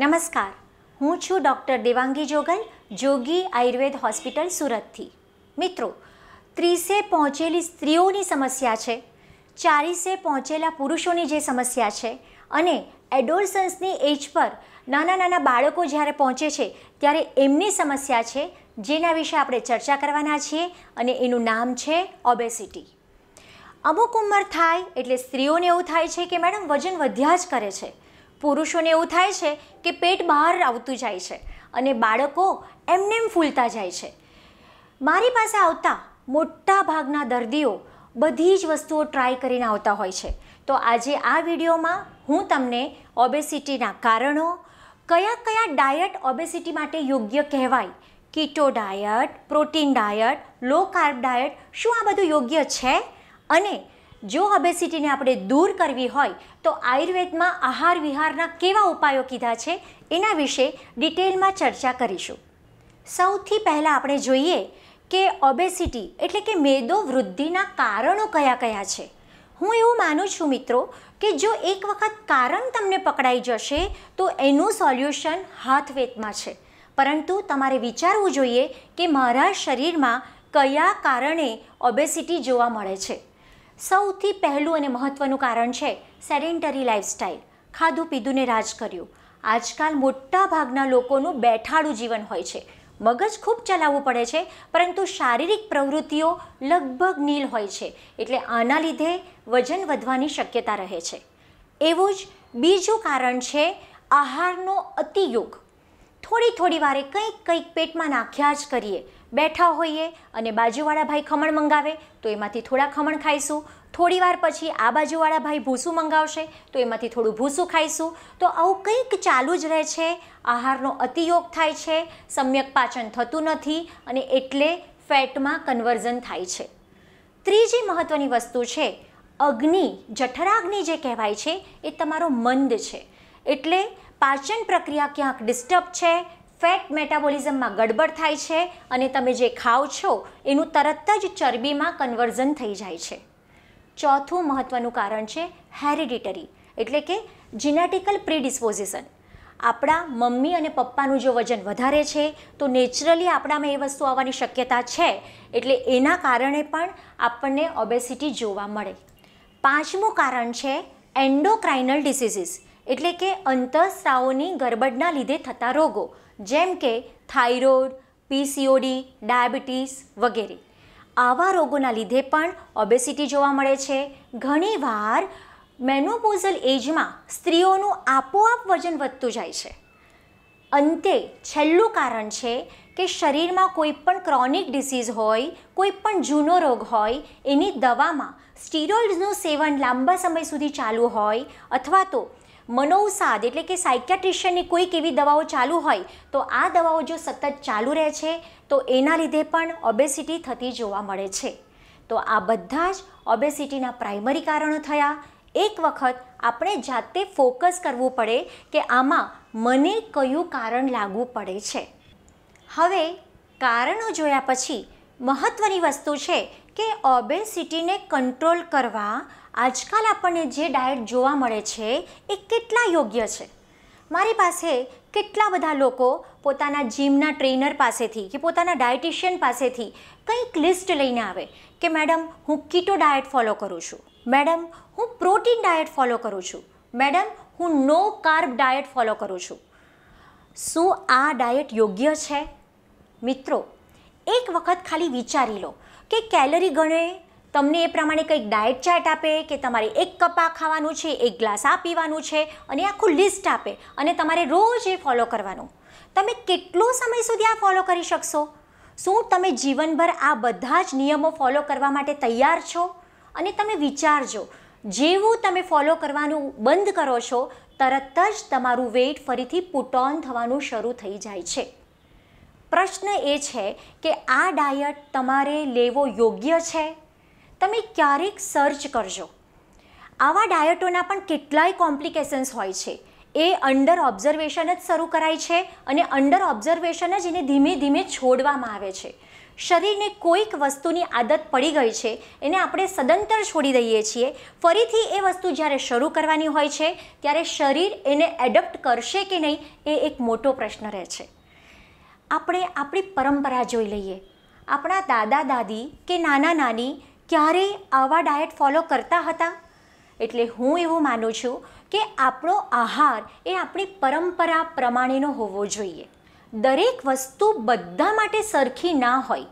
નમસ્કાર હું છું ડૉક્ટર દેવાંગી જોગલ જોગી આયુર્વેદ હોસ્પિટલ સુરતથી મિત્રો ત્રીસે પહોંચેલી સ્ત્રીઓની સમસ્યા છે ચાલીસે પહોંચેલા પુરુષોની જે સમસ્યા છે અને એડોલસન્સની એજ પર નાના નાના બાળકો જ્યારે પહોંચે છે ત્યારે એમની સમસ્યા છે જેના વિશે આપણે ચર્ચા કરવાના છીએ અને એનું નામ છે ઓબેસિટી અમુક ઉંમર થાય એટલે સ્ત્રીઓને એવું થાય છે કે મેડમ વજન વધ્યા જ કરે છે પુરુષોને એવું થાય છે કે પેટ બહાર આવતું જાય છે અને બાળકો એમનેમ ફૂલતા જાય છે મારી પાસે આવતા મોટા ભાગના દર્દીઓ બધી જ વસ્તુઓ ટ્રાય કરીને આવતા હોય છે તો આજે આ વિડીયોમાં હું તમને ઓબેસિટીના કારણો કયા કયા ડાયટ ઓબેસિટી માટે યોગ્ય કહેવાય keto diet protein diet low carb diet શું આ બધું યોગ્ય છે અને જો ઓબેસિટીને આપણે દૂર કરવી હોય તો આયુર્વેદમાં આહાર વિહારના કેવા ઉપાયો કીધા છે એના વિશે ડિટેલમાં ચર્ચા કરીશું સૌથી પહેલાં આપણે જોઈએ કે ઓબેસિટી એટલે કે મેદો વૃદ્ધિના કારણો કયા કયા છે હું એવું માનું છું મિત્રો કે જો એક વખત કારણ તમને પકડાઈ જશે તો એનું સોલ્યુશન હાથવેતમાં છે પરંતુ તમારે વિચારવું જોઈએ કે મારા શરીરમાં કયા કારણે ઓબેસિટી જોવા મળે છે સૌથી પહેલું અને મહત્ત્વનું કારણ છે સેરેન્ટરી લાઇફસ્ટાઇલ ખાધું પીધુંને રાજ કર્યું આજકાલ મોટા ભાગના લોકોનું બેઠાળું જીવન હોય છે મગજ ખૂબ ચલાવવું પડે છે પરંતુ શારીરિક પ્રવૃત્તિઓ લગભગ નીલ હોય છે એટલે આના લીધે વજન વધવાની શક્યતા રહે છે એવું જ બીજું કારણ છે આહારનો અતિયોગ થોડી થોડી વારે કંઈક કંઈક પેટમાં નાખ્યા જ કરીએ બેઠા હોઈએ અને બાજુવાળા ભાઈ ખમણ મંગાવે તો એમાંથી થોડા ખમણ ખાઈશું થોડીવાર પછી આ બાજુવાળા ભાઈ ભૂસું મંગાવશે તો એમાંથી થોડું ભૂસું ખાઈશું તો આવું કંઈક ચાલુ જ રહે છે આહારનો અતિયોગ થાય છે સમ્યક પાચન થતું નથી અને એટલે ફેટમાં કન્વર્ઝન થાય છે ત્રીજી મહત્ત્વની વસ્તુ છે અગ્નિ જઠરાગ્નિ જે કહેવાય છે એ તમારો મંદ છે એટલે પાચન પ્રક્રિયા ક્યાંક ડિસ્ટર્બ છે ફેટ મેટાબોલિઝમમાં ગડબડ થાય છે અને તમે જે ખાઓ છો એનું તરત જ ચરબીમાં કન્વર્ઝન થઈ જાય છે ચોથું મહત્ત્વનું કારણ છે હેરિડિટરી એટલે કે જીનેટિકલ પ્રિડિસ્પોઝિશન આપણા મમ્મી અને પપ્પાનું જો વજન વધારે છે તો નેચરલી આપણામાં એ વસ્તુ આવવાની શક્યતા છે એટલે એના કારણે પણ આપણને ઓબેસિટી જોવા મળે પાંચમું કારણ છે એન્ડોક્રાઇનલ ડિસીઝીસ એટલે કે અંતઃસ્ત્રાવોની ગરબડના લીધે થતા રોગો જેમ કે થાઇરોઇડ પીસીઓડી ડાયાબિટીસ વગેરે આવા રોગોના લીધે પણ ઓબેસિટી જોવા મળે છે ઘણીવાર મેનોપોઝલ એજમાં સ્ત્રીઓનું આપોઆપ વજન વધતું જાય છે અંતે છેલ્લું કારણ છે કે શરીરમાં કોઈ પણ ક્રોનિક ડિસીઝ હોય કોઈ પણ જૂનો રોગ હોય એની દવામાં સ્ટીરોઇડ્સનું સેવન લાંબા સમય સુધી ચાલુ હોય અથવા તો મનોસાદ એટલે કે સાયકેટ્રિશિયનની કોઈક એવી દવાઓ ચાલુ હોય તો આ દવાઓ જો સતત ચાલુ રહે છે તો એના લીધે પણ ઓબેસિટી થતી જોવા મળે છે તો આ બધા જ ઓબેસિટીના પ્રાઇમરી કારણો થયા એક વખત આપણે જાતે ફોકસ કરવું પડે કે આમાં મને કયું કારણ લાગુ પડે છે હવે કારણો જોયા પછી મહત્ત્વની વસ્તુ છે કે ઓબેસિટીને કંટ્રોલ કરવા આજકાલ આપણને જે ડાયટ જોવા મળે છે એ કેટલા યોગ્ય છે મારી પાસે કેટલા બધા લોકો પોતાના જીમના ટ્રેનર પાસેથી કે પોતાના ડાયટિશિયન પાસેથી કંઈક લિસ્ટ લઈને આવે કે મેડમ હું કીટો ડાયટ ફોલો કરું છું મેડમ હું પ્રોટીન ડાયટ ફોલો કરું છું મેડમ હું નો કાર્બ ડાયટ ફોલો કરું છું શું આ ડાયટ યોગ્ય છે મિત્રો એક વખત ખાલી વિચારી લો કે કેલરી ગણે તમને એ પ્રમાણે કંઈક ડાયટ ચાર્ટ આપે કે તમારે એક કપ આ ખાવાનું છે એક ગ્લાસ આ પીવાનું છે અને આખું લિસ્ટ આપે અને તમારે રોજ એ ફોલો કરવાનું તમે કેટલો સમય સુધી આ ફોલો કરી શકશો શું તમે જીવનભર આ બધા જ નિયમો ફોલો કરવા માટે તૈયાર છો અને તમે વિચારજો જેવું તમે ફોલો કરવાનું બંધ કરો છો તરત જ તમારું વેઇટ ફરીથી પુટ ઓન થવાનું શરૂ થઈ જાય છે પ્રશ્ન એ છે કે આ ડાયટ તમારે લેવો યોગ્ય છે તમે ક્યારેક સર્ચ કરજો આવા ડાયટોના પણ કેટલાય કોમ્પ્લિકેશન્સ હોય છે એ અંડર ઓબ્ઝર્વેશન જ શરૂ કરાય છે અને અંડર ઓબ્ઝર્વેશન જ એને ધીમે ધીમે છોડવામાં આવે છે શરીરને કોઈક વસ્તુની આદત પડી ગઈ છે એને આપણે સદંતર છોડી દઈએ છીએ ફરીથી એ વસ્તુ જ્યારે શરૂ કરવાની હોય છે ત્યારે શરીર એને એડપ્ટ કરશે કે નહીં એ એક મોટો પ્રશ્ન રહે છે આપણે આપણી પરંપરા જોઈ લઈએ આપણા દાદા દાદી કે નાના નાની ક્યારેય આવા ડાયટ ફોલો કરતા હતા એટલે હું એવું માનું છું કે આપણો આહાર એ આપણી પરંપરા પ્રમાણેનો હોવો જોઈએ દરેક વસ્તુ બધા માટે સરખી ના હોય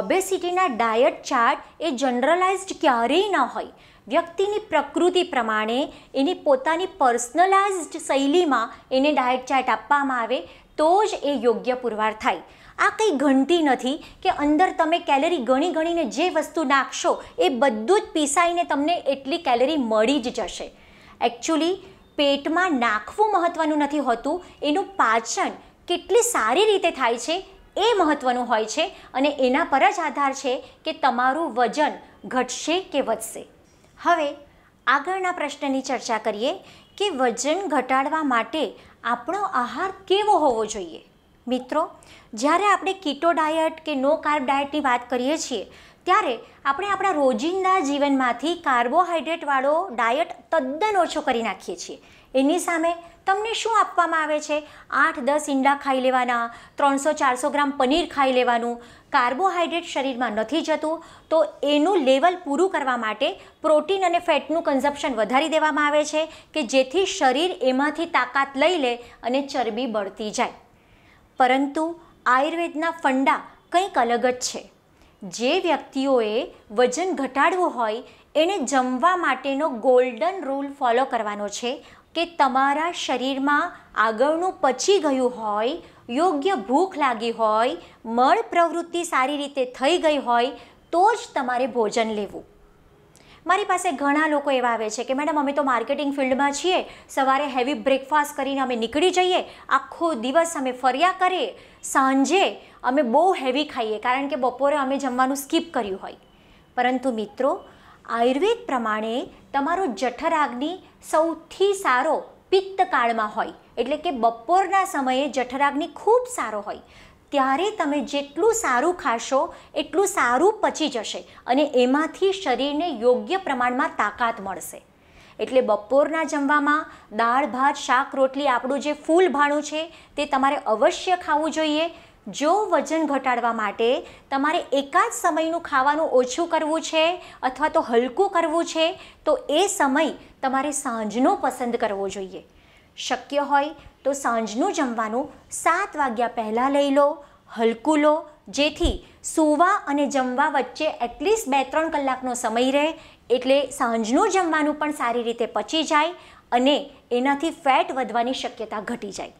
ઓબેસિટીના ડાયટ ચાર્ટ એ જનરલાઇઝ્ડ ક્યારેય ના હોય વ્યક્તિની પ્રકૃતિ પ્રમાણે એની પોતાની પર્સનલાઇઝ્ડ શૈલીમાં એને ડાયટ ચાર્ટ આપવામાં આવે તો જ એ યોગ્ય પુરવાર થાય આ કંઈ ઘંટી નથી કે અંદર તમે કેલરી ગણી ગણીને જે વસ્તુ નાખશો એ બધું જ પીસાઈને તમને એટલી કેલરી મળી જ જશે એકચ્યુઅલી પેટમાં નાખવું મહત્ત્વનું નથી હોતું એનું પાચન કેટલી સારી રીતે થાય છે એ મહત્ત્વનું હોય છે અને એના પર જ આધાર છે કે તમારું વજન ઘટશે કે વધશે હવે આગળના પ્રશ્નની ચર્ચા કરીએ કે વજન ઘટાડવા માટે આપણો આહાર કેવો હોવો જોઈએ મિત્રો જ્યારે આપણે કીટો ડાયટ કે નો કાર્બ ડાયટની વાત કરીએ છીએ ત્યારે આપણે આપણા રોજિંદા જીવનમાંથી કાર્બોહાઈડ્રેટવાળો ડાયટ તદ્દન ઓછો કરી નાખીએ છીએ એની સામે તમને શું આપવામાં આવે છે આઠ દસ ઈંડા ખાઈ લેવાના ત્રણસો ચારસો ગ્રામ પનીર ખાઈ લેવાનું કાર્બોહાઈડ્રેટ શરીરમાં નથી જતું તો એનું લેવલ પૂરું કરવા માટે પ્રોટીન અને ફેટનું કન્ઝપ્શન વધારી દેવામાં આવે છે કે જેથી શરીર એમાંથી તાકાત લઈ લે અને ચરબી બળતી જાય પરંતુ આયુર્વેદના ફંડા કંઈક અલગ જ છે જે વ્યક્તિઓએ વજન ઘટાડવું હોય એને જમવા માટેનો ગોલ્ડન રૂલ ફોલો કરવાનો છે કે તમારા શરીરમાં આગળનું પચી ગયું હોય યોગ્ય ભૂખ લાગી હોય મળ પ્રવૃત્તિ સારી રીતે થઈ ગઈ હોય તો જ તમારે ભોજન લેવું મારી પાસે ઘણા લોકો એવા આવે છે કે મેડમ અમે તો માર્કેટિંગ ફિલ્ડમાં છીએ સવારે હેવી બ્રેકફાસ્ટ કરીને અમે નીકળી જઈએ આખો દિવસ અમે ફર્યા કરીએ સાંજે અમે બહુ હેવી ખાઈએ કારણ કે બપોરે અમે જમવાનું સ્કીપ કર્યું હોય પરંતુ મિત્રો આયુર્વેદ પ્રમાણે તમારો જઠરાગની સૌથી સારો પિત્તકાળમાં હોય એટલે કે બપોરના સમયે જઠરાગની ખૂબ સારો હોય ત્યારે તમે જેટલું સારું ખાશો એટલું સારું પચી જશે અને એમાંથી શરીરને યોગ્ય પ્રમાણમાં તાકાત મળશે એટલે બપોરના જમવામાં દાળ ભાત શાક રોટલી આપણું જે ફૂલ ભાણું છે તે તમારે અવશ્ય ખાવું જોઈએ જો વજન ઘટાડવા માટે તમારે એકાદ સમયનું ખાવાનું ઓછું કરવું છે અથવા તો હલકું કરવું છે તો એ સમય તમારે સાંજનો પસંદ કરવો જોઈએ શક્ય હોય તો સાંજનું જમવાનું સાત વાગ્યા પહેલાં લઈ લો હલકું લો જેથી સૂવા અને જમવા વચ્ચે એટલીસ્ટ બે ત્રણ કલાકનો સમય રહે એટલે સાંજનું જમવાનું પણ સારી રીતે પચી જાય અને એનાથી ફેટ વધવાની શક્યતા ઘટી જાય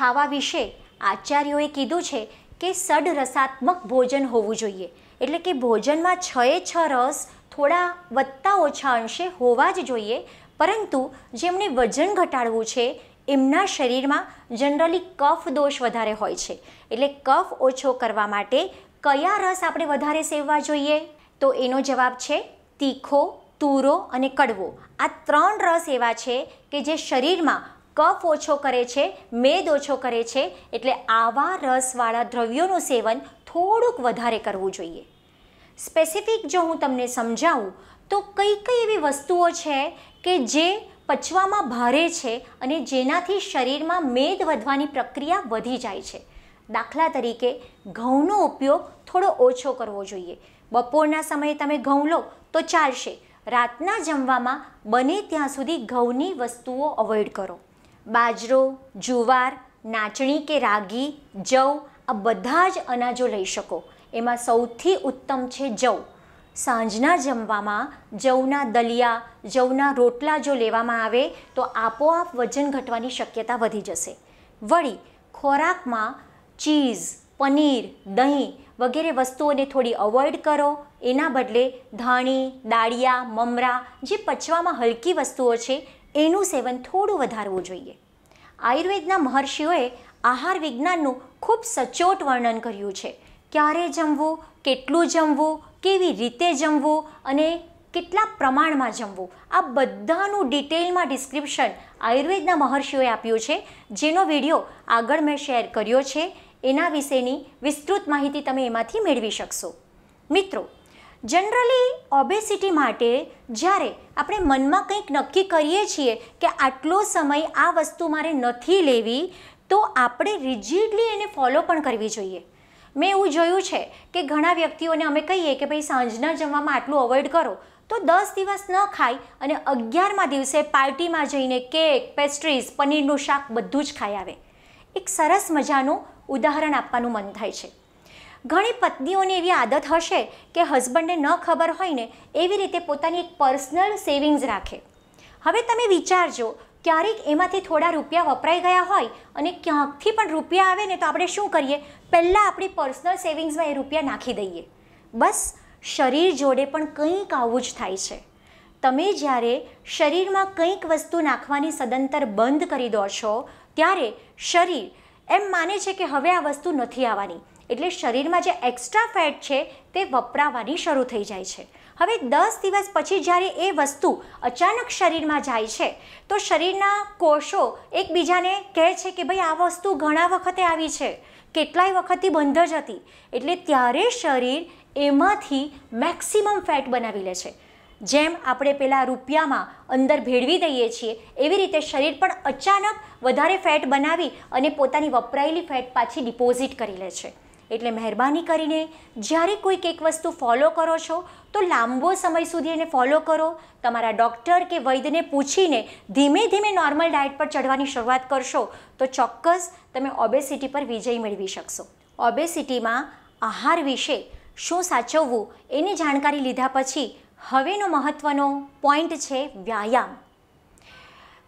ખાવા વિશે આચાર્યોએ કીધું છે કે સડરસાત્મક ભોજન હોવું જોઈએ એટલે કે ભોજનમાં છએ છ રસ થોડા વધતા ઓછા અંશે હોવા જ જોઈએ પરંતુ જેમને વજન ઘટાડવું છે એમના શરીરમાં જનરલી કફ દોષ વધારે હોય છે એટલે કફ ઓછો કરવા માટે કયા રસ આપણે વધારે સેવવા જોઈએ તો એનો જવાબ છે તીખો તુરો અને કડવો આ ત્રણ રસ એવા છે કે જે શરીરમાં કફ ઓછો કરે છે મેદ ઓછો કરે છે એટલે આવા રસવાળા દ્રવ્યોનું સેવન થોડુંક વધારે કરવું જોઈએ સ્પેસિફિક જો હું તમને સમજાવું તો કઈ કઈ એવી વસ્તુઓ છે કે જે પચવામાં ભારે છે અને જેનાથી શરીરમાં મેદ વધવાની પ્રક્રિયા વધી જાય છે દાખલા તરીકે ઘઉંનો ઉપયોગ થોડો ઓછો કરવો જોઈએ બપોરના સમયે તમે ઘઉં લો તો ચાલશે રાતના જમવામાં બને ત્યાં સુધી ઘઉંની વસ્તુઓ અવોઇડ કરો બાજરો જુવાર નાચણી કે રાગી જવ આ બધા જ અનાજો લઈ શકો એમાં સૌથી ઉત્તમ છે જવ સાંજના જમવામાં જવના દલિયા જવના રોટલા જો લેવામાં આવે તો આપોઆપ વજન ઘટવાની શક્યતા વધી જશે વળી ખોરાકમાં ચીઝ પનીર દહીં વગેરે વસ્તુઓને થોડી અવોઇડ કરો એના બદલે ધાણી દાળિયા મમરા જે પચવામાં હલકી વસ્તુઓ છે એનું સેવન થોડું વધારવું જોઈએ આયુર્વેદના મહર્ષિઓએ આહાર વિજ્ઞાનનું ખૂબ સચોટ વર્ણન કર્યું છે ક્યારે જમવું કેટલું જમવું કેવી રીતે જમવું અને કેટલા પ્રમાણમાં જમવું આ બધાનું ડિટેલમાં ડિસ્ક્રિપ્શન આયુર્વેદના મહર્ષિઓએ આપ્યું છે જેનો વિડીયો આગળ મેં શેર કર્યો છે એના વિશેની વિસ્તૃત માહિતી તમે એમાંથી મેળવી શકશો મિત્રો જનરલી ઓબેસિટી માટે જ્યારે આપણે મનમાં કંઈક નક્કી કરીએ છીએ કે આટલો સમય આ વસ્તુ મારે નથી લેવી તો આપણે રિજિડલી એને ફોલો પણ કરવી જોઈએ મેં એવું જોયું છે કે ઘણા વ્યક્તિઓને અમે કહીએ કે ભાઈ સાંજના જમવામાં આટલું અવોઇડ કરો તો દસ દિવસ ન ખાય અને અગિયારમાં દિવસે પાર્ટીમાં જઈને કેક પેસ્ટ્રીઝ પનીરનું શાક બધું જ ખાઈ આવે એક સરસ મજાનું ઉદાહરણ આપવાનું મન થાય છે ઘણી પત્નીઓની એવી આદત હશે કે હસબન્ડને ન ખબર હોય ને એવી રીતે પોતાની એક પર્સનલ સેવિંગ્સ રાખે હવે તમે વિચારજો ક્યારેક એમાંથી થોડા રૂપિયા વપરાઈ ગયા હોય અને ક્યાંકથી પણ રૂપિયા આવે ને તો આપણે શું કરીએ પહેલાં આપણી પર્સનલ સેવિંગ્સમાં એ રૂપિયા નાખી દઈએ બસ શરીર જોડે પણ કંઈક આવું જ થાય છે તમે જ્યારે શરીરમાં કંઈક વસ્તુ નાખવાની સદંતર બંધ કરી દો છો ત્યારે શરીર એમ માને છે કે હવે આ વસ્તુ નથી આવવાની એટલે શરીરમાં જે એક્સ્ટ્રા ફેટ છે તે વપરાવાની શરૂ થઈ જાય છે હવે દસ દિવસ પછી જ્યારે એ વસ્તુ અચાનક શરીરમાં જાય છે તો શરીરના કોષો એકબીજાને કહે છે કે ભાઈ આ વસ્તુ ઘણા વખતે આવી છે કેટલાય વખતથી બંધ જ હતી એટલે ત્યારે શરીર એમાંથી મેક્સિમમ ફેટ બનાવી લે છે જેમ આપણે પેલા રૂપિયામાં અંદર ભેળવી દઈએ છીએ એવી રીતે શરીર પણ અચાનક વધારે ફેટ બનાવી અને પોતાની વપરાયેલી ફેટ પાછી ડિપોઝિટ કરી લે છે એટલે મહેરબાની કરીને જ્યારે કોઈક એક વસ્તુ ફોલો કરો છો તો લાંબો સમય સુધી એને ફોલો કરો તમારા ડૉક્ટર કે વૈદ્યને પૂછીને ધીમે ધીમે નોર્મલ ડાયટ પર ચઢવાની શરૂઆત કરશો તો ચોક્કસ તમે ઓબેસિટી પર વિજય મેળવી શકશો ઓબેસિટીમાં આહાર વિશે શું સાચવવું એની જાણકારી લીધા પછી હવેનો મહત્ત્વનો પોઈન્ટ છે વ્યાયામ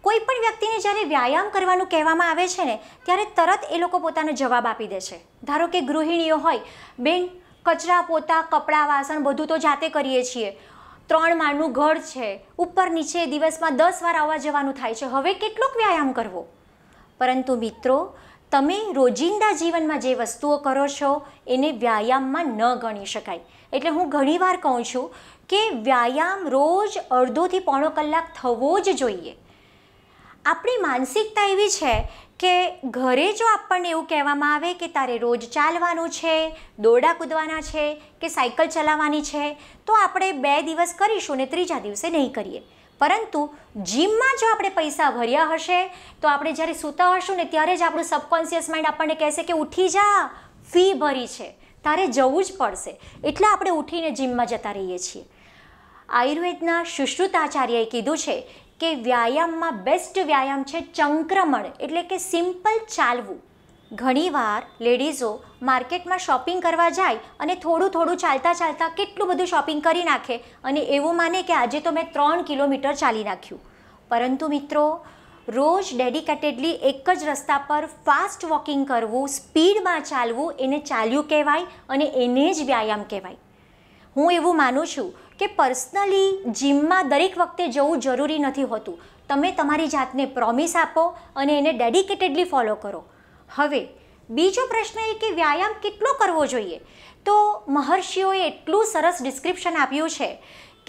કોઈ પણ વ્યક્તિને જ્યારે વ્યાયામ કરવાનું કહેવામાં આવે છે ને ત્યારે તરત એ લોકો પોતાનો જવાબ આપી દે છે ધારો કે ગૃહિણીઓ હોય બેન કચરા પોતા કપડાં વાસણ બધું તો જાતે કરીએ છીએ ત્રણ માળનું ઘર છે ઉપર નીચે દિવસમાં દસ વાર આવવા જવાનું થાય છે હવે કેટલોક વ્યાયામ કરવો પરંતુ મિત્રો તમે રોજિંદા જીવનમાં જે વસ્તુઓ કરો છો એને વ્યાયામમાં ન ગણી શકાય એટલે હું ઘણીવાર કહું છું કે વ્યાયામ રોજ અડધોથી પોણો કલાક થવો જ જોઈએ આપણી માનસિકતા એવી છે કે ઘરે જો આપણને એવું કહેવામાં આવે કે તારે રોજ ચાલવાનું છે દોરડા કૂદવાના છે કે સાયકલ ચલાવવાની છે તો આપણે બે દિવસ કરીશું ને ત્રીજા દિવસે નહીં કરીએ પરંતુ જીમમાં જો આપણે પૈસા ભર્યા હશે તો આપણે જ્યારે સૂતા હશું ને ત્યારે જ આપણું સબકોન્શિયસ માઇન્ડ આપણને કહેશે કે ઉઠી જા ફી ભરી છે તારે જવું જ પડશે એટલે આપણે ઉઠીને જીમમાં જતા રહીએ છીએ આયુર્વેદના સુશ્રુત આચાર્યએ કીધું છે કે વ્યાયામમાં બેસ્ટ વ્યાયામ છે ચંક્રમણ એટલે કે સિમ્પલ ચાલવું ઘણીવાર લેડીઝો માર્કેટમાં શોપિંગ કરવા જાય અને થોડું થોડું ચાલતા ચાલતા કેટલું બધું શોપિંગ કરી નાખે અને એવું માને કે આજે તો મેં ત્રણ કિલોમીટર ચાલી નાખ્યું પરંતુ મિત્રો રોજ ડેડિકેટેડલી એક જ રસ્તા પર ફાસ્ટ વોકિંગ કરવું સ્પીડમાં ચાલવું એને ચાલ્યું કહેવાય અને એને જ વ્યાયામ કહેવાય હું એવું માનું છું કે પર્સનલી જિમમાં દરેક વખતે જવું જરૂરી નથી હોતું તમે તમારી જાતને પ્રોમિસ આપો અને એને ડેડિકેટેડલી ફોલો કરો હવે બીજો પ્રશ્ન એ કે વ્યાયામ કેટલો કરવો જોઈએ તો મહર્ષિઓએ એટલું સરસ ડિસ્ક્રિપ્શન આપ્યું છે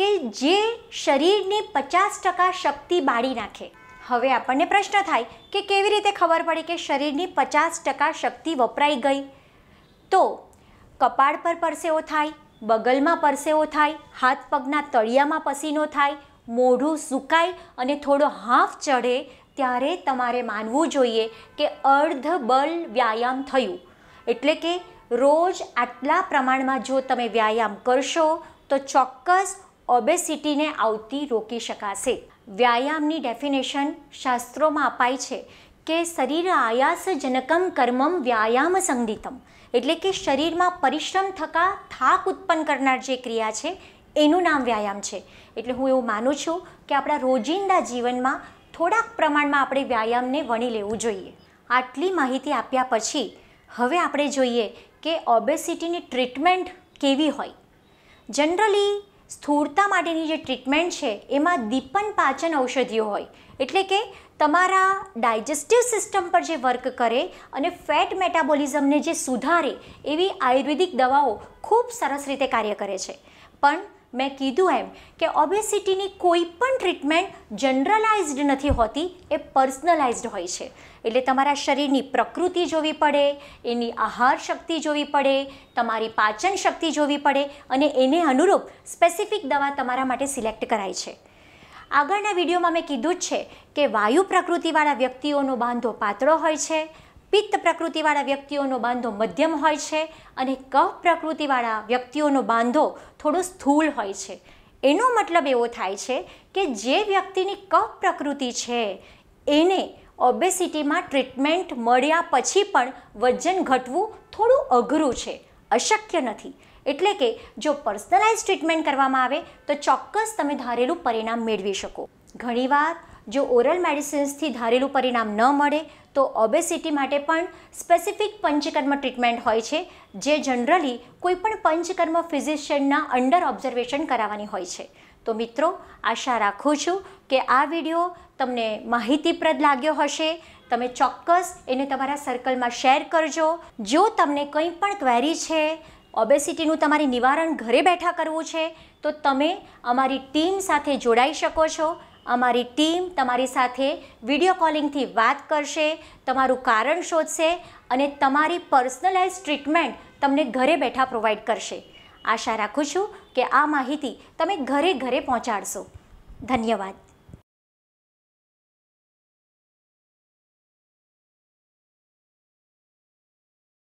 કે જે શરીરની પચાસ ટકા શક્તિ બાળી નાખે હવે આપણને પ્રશ્ન થાય કે કેવી રીતે ખબર પડે કે શરીરની પચાસ ટકા શક્તિ વપરાઈ ગઈ તો કપાળ પર પરસેવો થાય બગલમાં પરસેવો થાય હાથ પગના તળિયામાં પસીનો થાય મોઢું સુકાય અને થોડો હાફ ચઢે ત્યારે તમારે માનવું જોઈએ કે અર્ધ બલ વ્યાયામ થયું એટલે કે રોજ આટલા પ્રમાણમાં જો તમે વ્યાયામ કરશો તો ચોક્કસ ઓબેસિટીને આવતી રોકી શકાશે વ્યાયામની ડેફિનેશન શાસ્ત્રોમાં અપાય છે કે શરીર આયાસજનકમ કર્મમ વ્યાયામ સંગીતમ એટલે કે શરીરમાં પરિશ્રમ થકા થાક ઉત્પન્ન કરનાર જે ક્રિયા છે એનું નામ વ્યાયામ છે એટલે હું એવું માનું છું કે આપણા રોજિંદા જીવનમાં થોડાક પ્રમાણમાં આપણે વ્યાયામને વણી લેવું જોઈએ આટલી માહિતી આપ્યા પછી હવે આપણે જોઈએ કે ઓબેસિટીની ટ્રીટમેન્ટ કેવી હોય જનરલી સ્થૂળતા માટેની જે ટ્રીટમેન્ટ છે એમાં દીપન પાચન ઔષધિઓ હોય એટલે કે તમારા ડાયજેસ્ટિવ સિસ્ટમ પર જે વર્ક કરે અને ફેટ મેટાબોલિઝમને જે સુધારે એવી આયુર્વેદિક દવાઓ ખૂબ સરસ રીતે કાર્ય કરે છે પણ મેં કીધું એમ કે ઓબેસિટીની કોઈ પણ ટ્રીટમેન્ટ જનરલાઇઝડ નથી હોતી એ પર્સનલાઇઝડ હોય છે એટલે તમારા શરીરની પ્રકૃતિ જોવી પડે એની આહાર શક્તિ જોવી પડે તમારી પાચન શક્તિ જોવી પડે અને એને અનુરૂપ સ્પેસિફિક દવા તમારા માટે સિલેક્ટ કરાય છે આગળના વિડીયોમાં મેં કીધું જ છે કે વાયુ પ્રકૃતિવાળા વ્યક્તિઓનો બાંધો પાતળો હોય છે પિત્ત પ્રકૃતિવાળા વ્યક્તિઓનો બાંધો મધ્યમ હોય છે અને કફ પ્રકૃતિવાળા વ્યક્તિઓનો બાંધો થોડો સ્થૂળ હોય છે એનો મતલબ એવો થાય છે કે જે વ્યક્તિની કફ પ્રકૃતિ છે એને ઓબેસિટીમાં ટ્રીટમેન્ટ મળ્યા પછી પણ વજન ઘટવું થોડું અઘરું છે અશક્ય નથી એટલે કે જો પર્સનલાઇઝ ટ્રીટમેન્ટ કરવામાં આવે તો ચોક્કસ તમે ધારેલું પરિણામ મેળવી શકો ઘણીવાર જો ઓરલ મેડિસિન્સથી ધારેલું પરિણામ ન મળે તો ઓબેસિટી માટે પણ સ્પેસિફિક પંચકર્મ ટ્રીટમેન્ટ હોય છે જે જનરલી કોઈપણ પંચકર્મ ફિઝિશિયનના અંડર ઓબ્ઝર્વેશન કરાવવાની હોય છે તો મિત્રો આશા રાખું છું કે આ વિડીયો તમને માહિતીપ્રદ લાગ્યો હશે તમે ચોક્કસ એને તમારા સર્કલમાં શેર કરજો જો તમને કંઈ પણ ક્વેરી છે ઓબેસિટીનું તમારી નિવારણ ઘરે બેઠા કરવું છે તો તમે અમારી ટીમ સાથે જોડાઈ શકો છો અમારી ટીમ તમારી સાથે વિડીયો કોલિંગથી વાત કરશે તમારું કારણ શોધશે અને તમારી પર્સનલાઇઝ ટ્રીટમેન્ટ તમને ઘરે બેઠા પ્રોવાઈડ કરશે આશા રાખું છું કે આ માહિતી તમે ઘરે ઘરે પહોંચાડશો ધન્યવાદ